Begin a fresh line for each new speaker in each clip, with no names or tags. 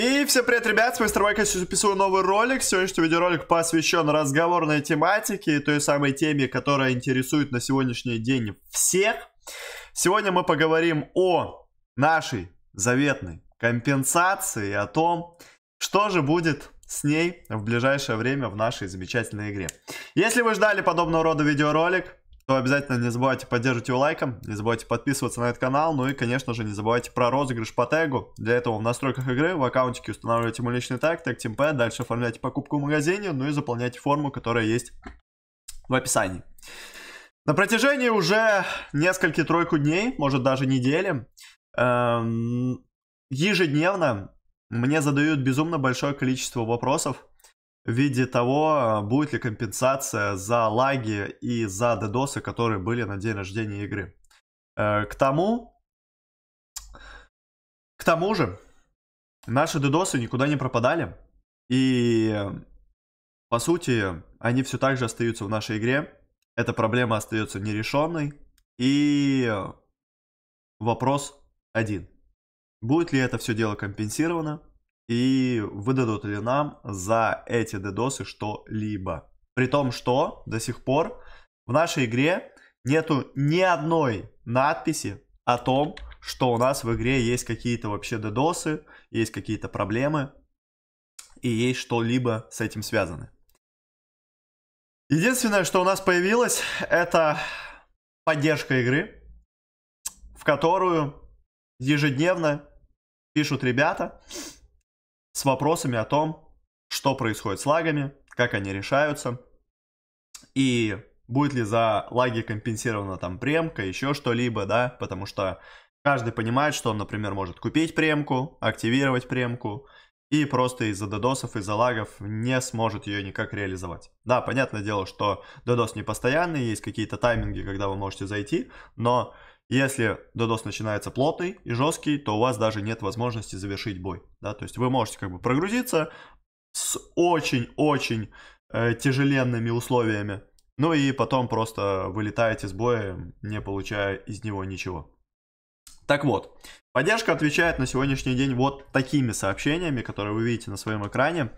И всем привет, ребят, с моей стороны я записываю новый ролик. Сегодняшний видеоролик посвящен разговорной тематике, той самой теме, которая интересует на сегодняшний день всех. Сегодня мы поговорим о нашей заветной компенсации, о том, что же будет с ней в ближайшее время в нашей замечательной игре. Если вы ждали подобного рода видеоролик, то обязательно не забывайте поддерживать его лайком, не забывайте подписываться на этот канал, ну и, конечно же, не забывайте про розыгрыш по тегу. Для этого в настройках игры в аккаунтике устанавливайте мой личный тег, тег TeamP, дальше оформляйте покупку в магазине, ну и заполняйте форму, которая есть в описании. На протяжении уже нескольких тройку дней, может даже недели, эм, ежедневно мне задают безумно большое количество вопросов в виде того, а, будет ли компенсация за лаги и за дедосы, которые были на день рождения игры. Э, к тому, к тому же, наши дедосы никуда не пропадали, и по сути, они все так же остаются в нашей игре. Эта проблема остается нерешенной. И вопрос один. Будет ли это все дело компенсировано? и выдадут ли нам за эти дедосы что-либо. При том, что до сих пор в нашей игре нету ни одной надписи о том, что у нас в игре есть какие-то вообще дедосы, есть какие-то проблемы и есть что-либо с этим связано. Единственное, что у нас появилось, это поддержка игры, в которую ежедневно пишут ребята, с вопросами о том, что происходит с лагами, как они решаются, и будет ли за лаги компенсирована там премка, еще что-либо, да, потому что каждый понимает, что он, например, может купить премку, активировать премку, и просто из-за додосов, из-за лагов не сможет ее никак реализовать. Да, понятное дело, что додос не постоянный, есть какие-то тайминги, когда вы можете зайти, но если DDoS начинается плотный и жесткий, то у вас даже нет возможности завершить бой. Да? То есть вы можете как бы прогрузиться с очень-очень э, тяжеленными условиями, ну и потом просто вылетаете с боя, не получая из него ничего. Так вот, поддержка отвечает на сегодняшний день вот такими сообщениями, которые вы видите на своем экране.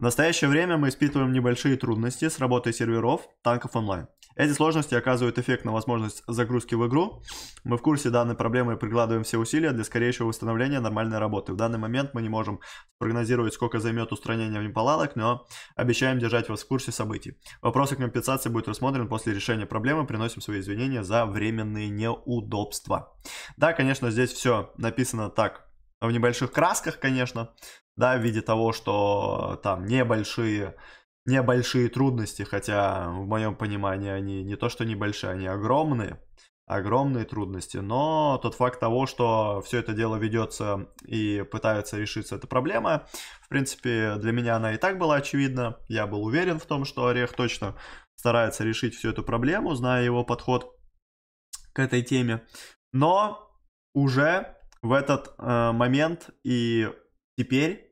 В настоящее время мы испытываем небольшие трудности с работой серверов танков онлайн. Эти сложности оказывают эффект на возможность загрузки в игру. Мы в курсе данной проблемы и прикладываем все усилия для скорейшего восстановления нормальной работы. В данный момент мы не можем прогнозировать, сколько займет устранение неполадок, но обещаем держать вас в курсе событий. Вопросы к компенсации будет рассмотрен после решения проблемы. Приносим свои извинения за временные неудобства. Да, конечно, здесь все написано так, в небольших красках, конечно, да, в виде того, что там небольшие небольшие трудности, хотя в моем понимании они не то что небольшие, они огромные, огромные трудности, но тот факт того, что все это дело ведется и пытаются решиться эта проблема, в принципе, для меня она и так была очевидна, я был уверен в том, что Орех точно старается решить всю эту проблему, зная его подход к этой теме, но уже в этот э, момент и теперь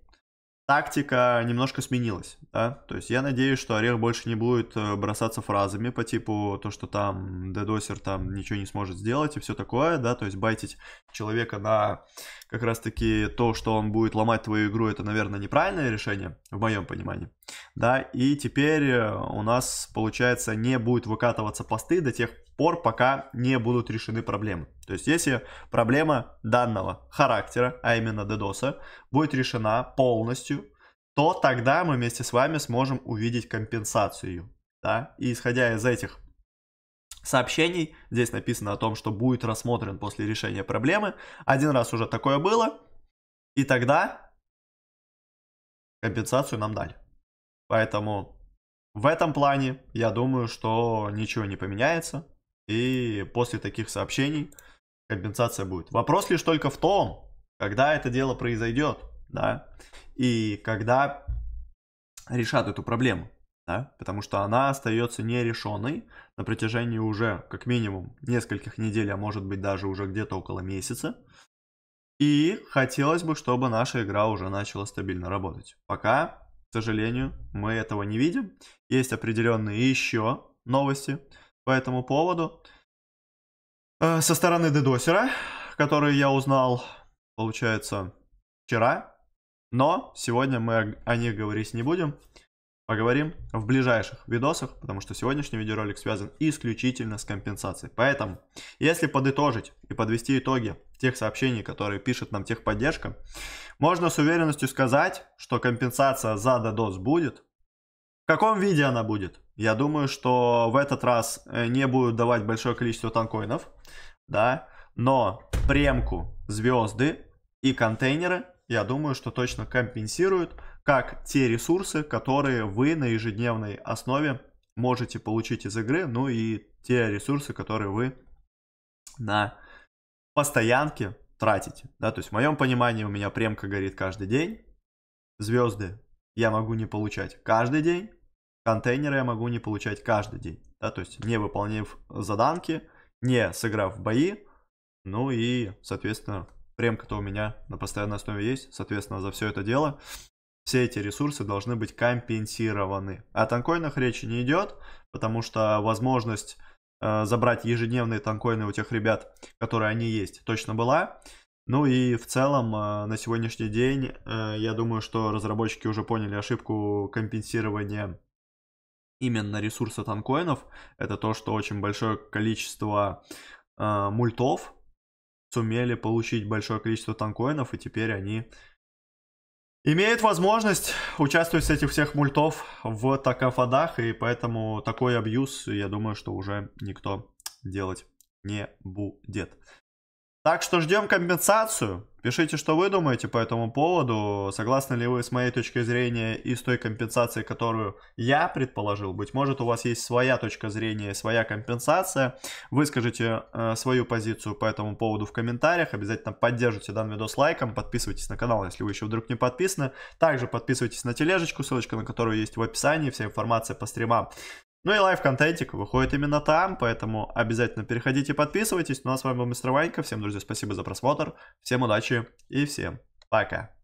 тактика немножко сменилась, да, то есть я надеюсь, что Орех больше не будет э, бросаться фразами по типу то, что там дедосер там ничего не сможет сделать и все такое, да, то есть байтить человека на как раз-таки то, что он будет ломать твою игру, это, наверное, неправильное решение, в моем понимании да, и теперь э, у нас, получается, не будет выкатываться посты до тех пор, пока не будут решены проблемы. То есть, если проблема данного характера, а именно DDoS, будет решена полностью, то тогда мы вместе с вами сможем увидеть компенсацию. Да? И исходя из этих сообщений, здесь написано о том, что будет рассмотрен после решения проблемы. Один раз уже такое было, и тогда компенсацию нам дали. Поэтому в этом плане я думаю, что ничего не поменяется. И после таких сообщений компенсация будет. Вопрос лишь только в том, когда это дело произойдет, да, и когда решат эту проблему, да, потому что она остается нерешенной на протяжении уже как минимум нескольких недель, а может быть даже уже где-то около месяца. И хотелось бы, чтобы наша игра уже начала стабильно работать. Пока к сожалению, мы этого не видим. Есть определенные еще новости по этому поводу. Э, со стороны дедосера, который я узнал, получается, вчера. Но сегодня мы о них говорить не будем поговорим в ближайших видосах, потому что сегодняшний видеоролик связан исключительно с компенсацией. Поэтому, если подытожить и подвести итоги тех сообщений, которые пишет нам техподдержка, можно с уверенностью сказать, что компенсация за DDoS будет. В каком виде она будет? Я думаю, что в этот раз э, не будут давать большое количество танкоинов, да, но премку, звезды и контейнеры я думаю, что точно компенсируют, как те ресурсы, которые вы на ежедневной основе можете получить из игры, ну и те ресурсы, которые вы на постоянке тратите. Да, то есть в моем понимании у меня премка горит каждый день, звезды я могу не получать каждый день, контейнеры я могу не получать каждый день. Да, то есть не выполнив заданки, не сыграв в бои, ну и, соответственно, премка-то у меня на постоянной основе есть, соответственно, за все это дело все эти ресурсы должны быть компенсированы. О а танкоинах речи не идет, потому что возможность э, забрать ежедневные танкоины у тех ребят, которые они есть, точно была. Ну и в целом э, на сегодняшний день э, я думаю, что разработчики уже поняли ошибку компенсирования именно ресурса танкоинов. Это то, что очень большое количество э, мультов сумели получить большое количество танкоинов, и теперь они имеют возможность участвовать с этих всех мультов в такафадах, и поэтому такой абьюз, я думаю, что уже никто делать не будет. Так что ждем компенсацию. Пишите, что вы думаете по этому поводу. Согласны ли вы с моей точкой зрения и с той компенсацией, которую я предположил? Быть может, у вас есть своя точка зрения, своя компенсация. Выскажите э, свою позицию по этому поводу в комментариях. Обязательно поддержите данный видос лайком. Подписывайтесь на канал, если вы еще вдруг не подписаны. Также подписывайтесь на тележечку, ссылочка на которую есть в описании. Вся информация по стримам ну и лайв-контентик выходит именно там, поэтому обязательно переходите, и подписывайтесь. Ну а с вами был Мистер Ванька. Всем, друзья, спасибо за просмотр. Всем удачи и всем пока.